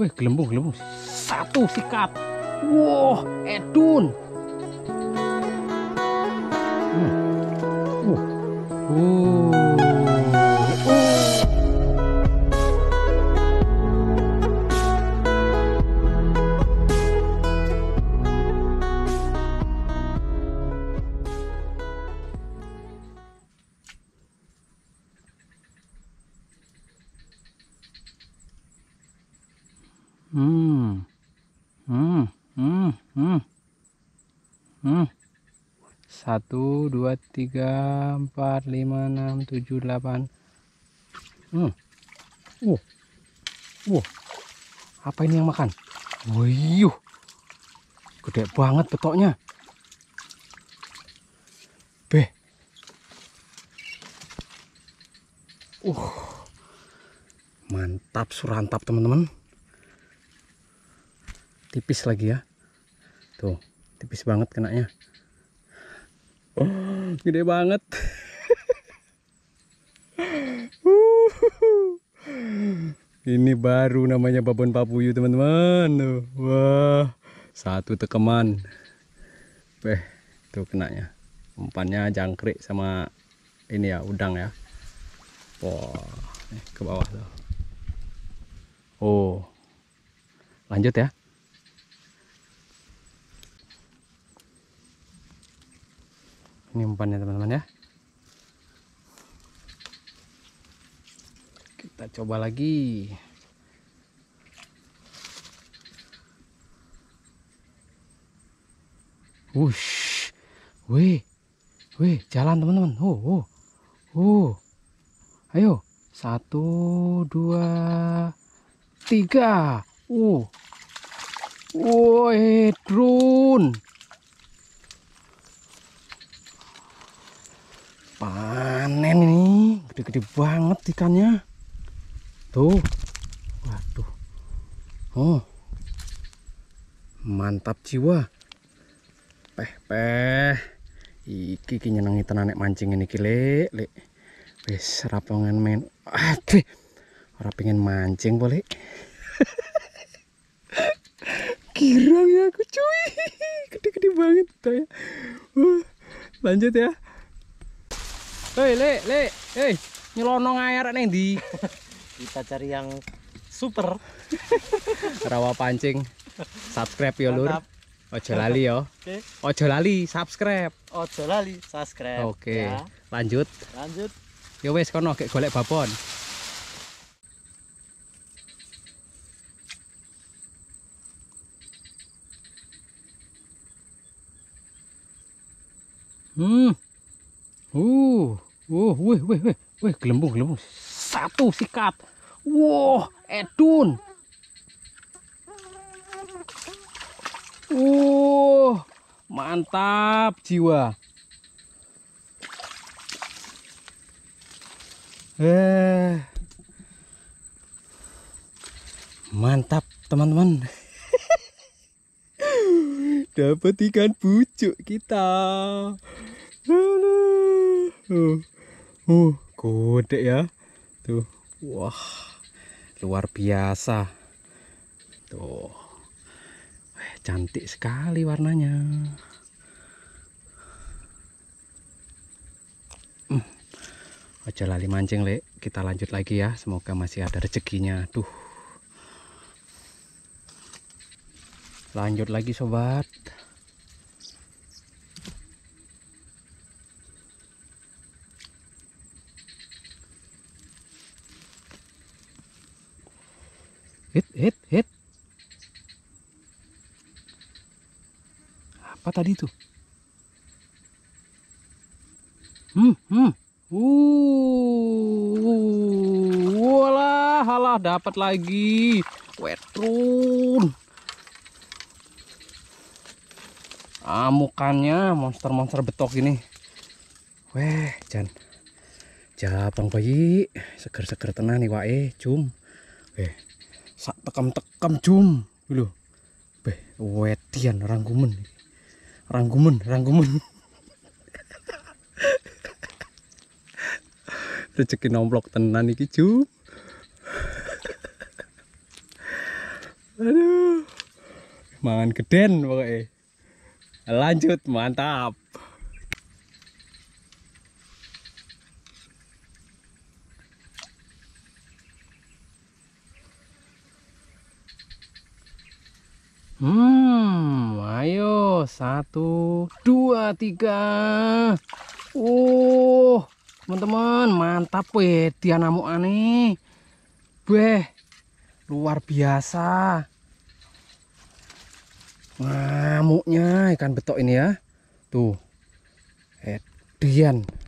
Wih, gelembung, gelembung. Satu sikat. Wow, edun. Hmm. Uh. Uh. Hmm. Hmm. Hmm. Hmm. Hmm. Satu, dua, tiga, empat, lima, enam, tujuh, delapan. Hmm. uh uh Apa ini yang makan? Wih. Gede banget betoknya. Beh. Uh. Mantap surantap teman-teman tipis lagi ya tuh tipis banget kenanya oh, gede banget ini baru namanya babon papuyu teman-teman wah satu tekeman eh tuh kenanya umpannya jangkrik sama ini ya udang ya wah wow. Eh, ke bawah tuh oh lanjut ya ini umpannya teman-teman ya kita coba lagi wush weh weh jalan teman-teman oh oh oh ayo satu dua tiga oh, woi drone panen ini gede-gede banget ikannya tuh waduh oh mantap jiwa peh peh iki iki nyenengi tenanek mancing ini kile le wis rapongan main aduh ora pengen mancing boleh girang ya aku cuy gede-gede banget ya lanjut ya Hei, le, le, hei, nyelonong air neng di. Kita cari yang super. Rawa pancing. Subscribe yo ya, lur. Ojo lali yo. Ya. Okay. Ojo lali subscribe. Ojo lali subscribe. Oke. Okay. Ya. Lanjut. Lanjut. Yo ya wes kono kayak golek babon. Hmm. Uh. Wow, wih, wih, wih, wih, gelembung, gelembung. Satu sikat. Wow, edun. Wow, mantap jiwa. Eh, mantap teman-teman. Dapat ikan bujuk kita. Oh. Uh, gede ya. Tuh. Wah. Luar biasa. Tuh. Eh, cantik sekali warnanya. Hmm, aja lali mancing, lek, Kita lanjut lagi ya. Semoga masih ada rezekinya. Tuh. Lanjut lagi, sobat. hit hit hit apa tadi itu? hmm hmm uh walah halah dapat lagi wetrun amukannya monster-monster betok ini weh jan japang bayi seger-seger tenang nih wae cum weh sak tekam-tekam jum lho beh wedian rangkumen rangkumen rangkumen rezeki nomplok tenan iki cum, aduh mangan geden pokoknya lanjut mantap Hmm, ayo satu, dua, tiga. Uh, teman-teman mantap weh namu ani. Beh, luar biasa. Ngamuknya ikan betok ini ya. Tuh, Edian. Eh,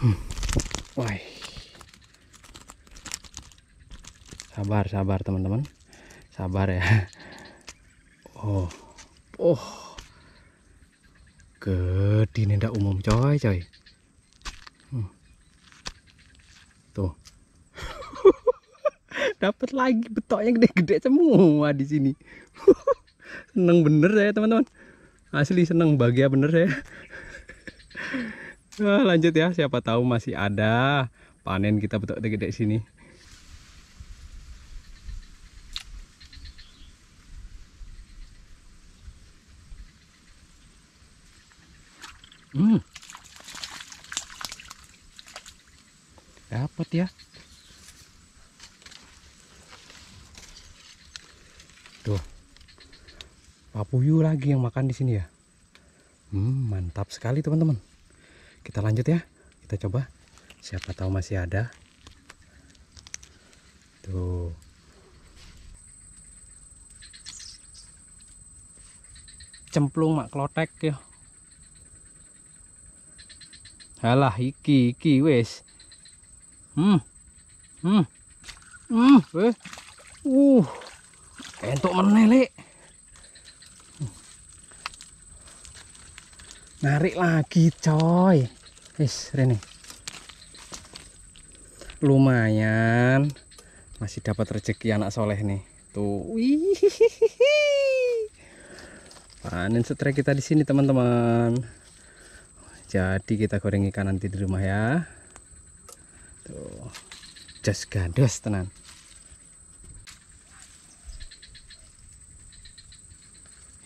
hmm. Wah. Sabar, sabar teman-teman sabar ya oh oh gede ini ndak umum coy coy hmm. tuh dapat lagi betoknya gede-gede semua di sini seneng bener saya teman-teman asli seneng bahagia bener ya nah, lanjut ya siapa tahu masih ada panen kita betok gede sini Hmm. Dapat ya. Tuh. Papuyu lagi yang makan di sini ya. Hmm, mantap sekali teman-teman. Kita lanjut ya. Kita coba. Siapa tahu masih ada. Tuh. Cemplung mak klotek ya. Halah iki iki wis. Hmm. Hmm. Hmm, eh. Uh. Entuk meneh, Lek. Narik lagi, coy. Wis, rene. Lumayan. Masih dapat rezeki anak soleh nih. Tuh. Wih. Panen setrek kita di sini, teman-teman jadi kita goreng ikan nanti di rumah ya tuh jos gados tenan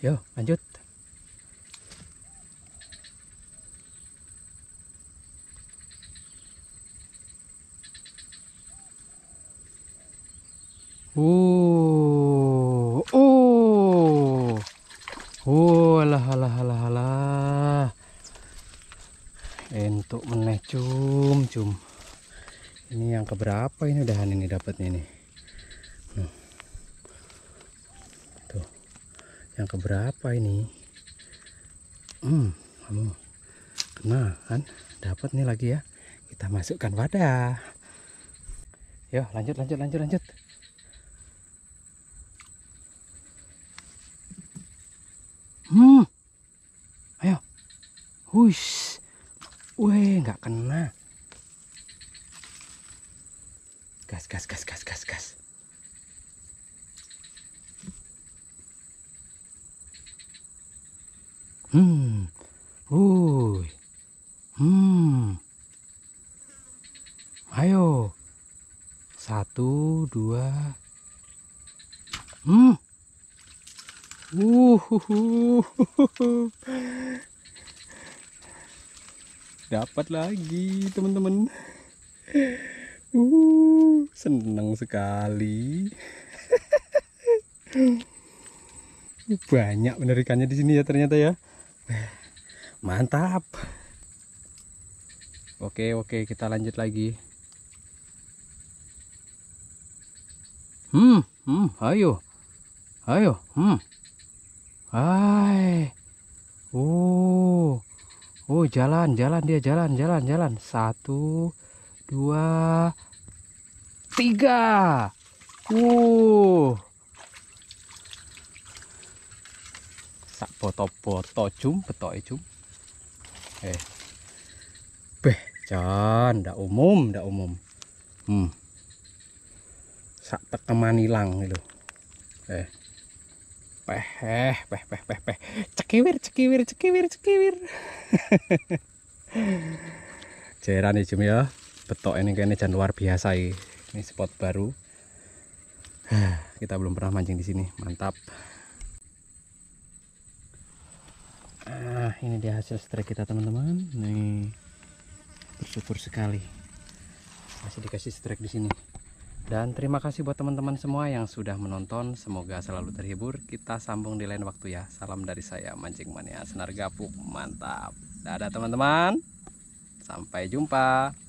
yo lanjut Untuk meneh cum cum ini yang keberapa ini Dah ini dapatnya ini. nah. tuh yang keberapa ini hmm kamu kena kan dapat nih lagi ya kita masukkan wadah yo lanjut lanjut lanjut lanjut hmm ayo hush nggak kena. Gas, gas, gas, gas, gas, gas. Hmm. Wuih. Hmm. Ayo. Satu, dua. Hmm. Uh, uh, uh, uh, uh dapat lagi teman-teman uh senang sekali banyak bener di sini ya ternyata ya mantap oke oke kita lanjut lagi hmm hmm ayo ayo hmm hai oh Oh jalan jalan dia jalan jalan jalan satu dua tiga uh sak foto foto cum petoi cum eh beh jangan ndak umum ndak umum hmm sak tekeman hilang itu eh Eh, peh peh peh peh peh cekiwir cekiwir cekiwir cekiwir jairan ya ya betok ini kayaknya jangan luar biasa ini ini spot baru eh, kita belum pernah mancing di sini mantap ah ini dia hasil strike kita teman-teman nih bersyukur sekali masih dikasih strike di sini dan terima kasih buat teman-teman semua yang sudah menonton. Semoga selalu terhibur. Kita sambung di lain waktu ya. Salam dari saya Mancing Mania Senar Gapuk. Mantap. Dadah teman-teman. Sampai jumpa.